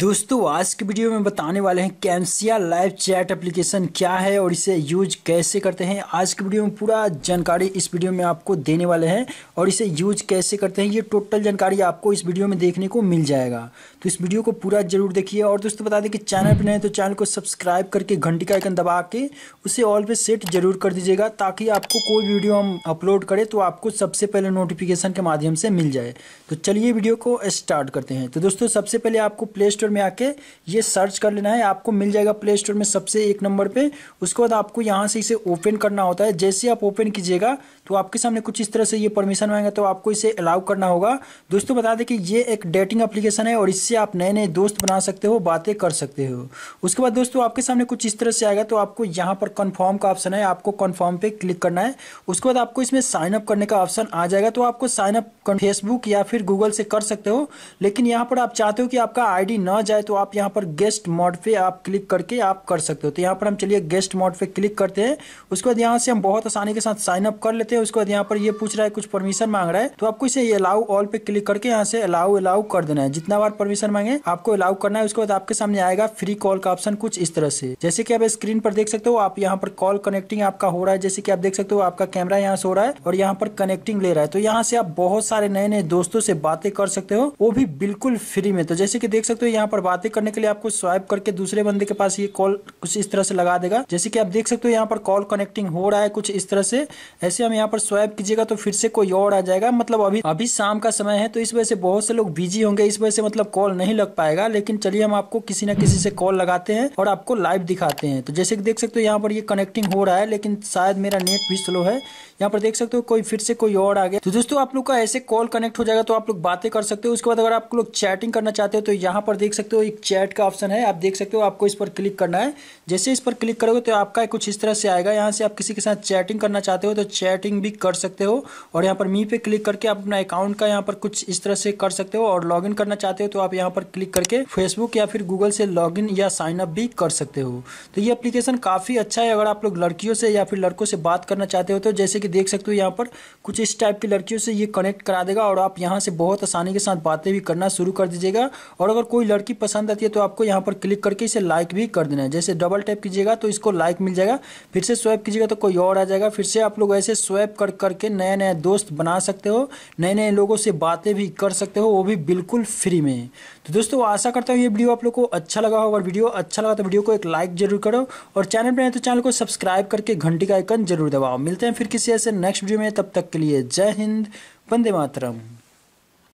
दोस्तों आज की वीडियो में बताने वाले हैं कैंसिया लाइव चैट एप्लीकेशन क्या है और इसे यूज कैसे करते हैं आज की वीडियो में पूरा जानकारी इस वीडियो में आपको देने वाले हैं और इसे यूज कैसे करते हैं ये टोटल जानकारी आपको इस वीडियो में देखने को मिल जाएगा तो इस वीडियो को पूरा जरूर देखिए और दोस्तों बता दें कि चैनल पर नए तो चैनल को सब्सक्राइब करके घंटी का आइकन दबा के उसे ऑल पे सेट जरूर कर दीजिएगा ताकि आपको कोई वीडियो हम अपलोड करें तो आपको सबसे पहले नोटिफिकेशन के माध्यम से मिल जाए तो चलिए वीडियो को स्टार्ट करते हैं तो दोस्तों सबसे पहले आपको प्ले स्टोर में आके ये सर्च कर लेना है आपको मिल जाएगा प्ले स्टोर में सबसे एक नंबर पे उसके बाद आपको यहाँ से इसे ओपन करना होता है जैसे आप ओपन कीजिएगा तो आपके सामने कुछ इस तरह से ये परमिशन मांगेगा तो आपको इसे अलाउ करना होगा दोस्तों बता दें कि ये एक डेटिंग एप्लीकेशन है और इससे आप नए नए दोस्त बना सकते हो बातें कर सकते हो उसके बाद दोस्तों आपके सामने कुछ इस तरह से आएगा तो आपको यहाँ पर कन्फर्म का ऑप्शन है आपको कन्फर्म पर क्लिक करना है उसके बाद आपको इसमें साइन अप करने का ऑप्शन आ जाएगा तो आपको साइनअप फेसबुक या फिर गूगल से कर सकते हो लेकिन यहाँ पर आप चाहते हो कि आपका आईडी न ना जाए तो आप यहाँ पर गेस्ट मोड पे आप क्लिक करके आप कर सकते हो तो यहाँ पर हम चलिए गेस्ट मोड पे क्लिक करते हैं उसके बाद यहाँ से हम बहुत आसानी के साथ साइन अप कर लेते हैं उसके बाद यहाँ पर ये पूछ रहा है कुछ परमिशन मांग रहा है तो आपको इसे अलाउ ऑल पे क्लिक करके यहाँ से अलाउ अलाउ कर देना है जितना बार परमिशन मांगे आपको अलाउ करना है उसके बाद आपके सामने आएगा फ्री कॉल का ऑप्शन कुछ इस तरह से जैसे की आप स्क्रीन पर देख सकते हो आप यहाँ पर कॉल कनेक्टिंग आपका हो रहा है जैसे की आप देख सकते हो आपका कैमरा यहाँ से हो रहा है और यहाँ पर कनेक्टिंग ले रहा है तो यहाँ से आप बहुत सारे नए नए दोस्तों से बातें कर सकते हो वो भी बिल्कुल फ्री में तो जैसे कि देख सकते हो यहाँ पर बातें करने के लिए आपको स्वाइप करके दूसरे बंदे के पास ये कॉल कुछ इस तरह से लगा देगा जैसे कि आप देख सकते हो यहाँ पर कॉल कनेक्टिंग हो रहा है कुछ इस तरह से ऐसे हम यहाँ पर स्वाइप कीजिएगा तो फिर से कोई और आ जाएगा मतलब अभी अभी शाम का समय है तो इस वजह से बहुत से लोग बिजी होंगे इस वजह से मतलब कॉल नहीं लग पाएगा लेकिन चलिए हम आपको किसी न किसी से कॉल लगाते हैं और आपको लाइव दिखाते हैं तो जैसे कि देख सकते हो यहाँ पर ये कनेक्टिंग हो रहा है लेकिन शायद मेरा नेट भी स्लो है यहाँ पर देख सकते हो कोई फिर से कोई और आ गया तो दोस्तों आप लोग का ऐसे कॉल कनेक्ट हो जाएगा तो आप लोग बातें कर सकते हो उसके बाद अगर आप लोग चैटिंग करना चाहते हो तो यहाँ पर देख सकते हो एक चैट का ऑप्शन है आप देख सकते हो आपको इस पर क्लिक करना है जैसे इस पर क्लिक करोगे तो आपका कुछ इस तरह से आएगा यहाँ से आप किसी के साथ चैटिंग करना चाहते हो तो चैटिंग भी कर सकते हो और यहाँ पर मी पे क्लिक करके आप अपना अकाउंट का यहाँ पर कुछ इस तरह से कर सकते हो और लॉग करना चाहते हो तो आप यहाँ पर क्लिक करके फेसबुक या फिर गूगल से लॉग या साइन अप भी कर सकते हो तो ये अप्लीकेशन काफ़ी अच्छा है अगर आप लोग लड़कियों से या फिर लड़कों से बात करना चाहते हो तो जैसे कि देख सकते हो यहाँ पर कुछ इस टाइप की लड़कियों से ये कनेक्ट करा देगा और आप यहाँ से बहुत आसानी के साथ बातें भी करना शुरू कर दीजिएगा और अगर कोई लड़की पसंद आती है तो आपको यहाँ पर क्लिक करके इसे लाइक भी कर देना है जैसे डबल टैप कीजिएगा तो इसको लाइक मिल जाएगा फिर से स्वैप कीजिएगा तो कोई और आ जाएगा फिर से आप लोग ऐसे स्वैप कर करके नया नया दोस्त बना सकते हो नए नए लोगों से बातें भी कर सकते हो वो भी बिल्कुल फ्री में तो दोस्तों आशा करता हूँ ये वीडियो आप लोग को अच्छा लगा हो अगर वीडियो अच्छा लगा तो वीडियो को एक लाइक जरूर करो और चैनल पर है तो चैनल को सब्सक्राइब करके घंटी का आइकन जरूर दबाओ मिलते हैं फिर किसी ऐसे नेक्स्ट वीडियो में तब तक के लिए जय हिंद वंदे मातरम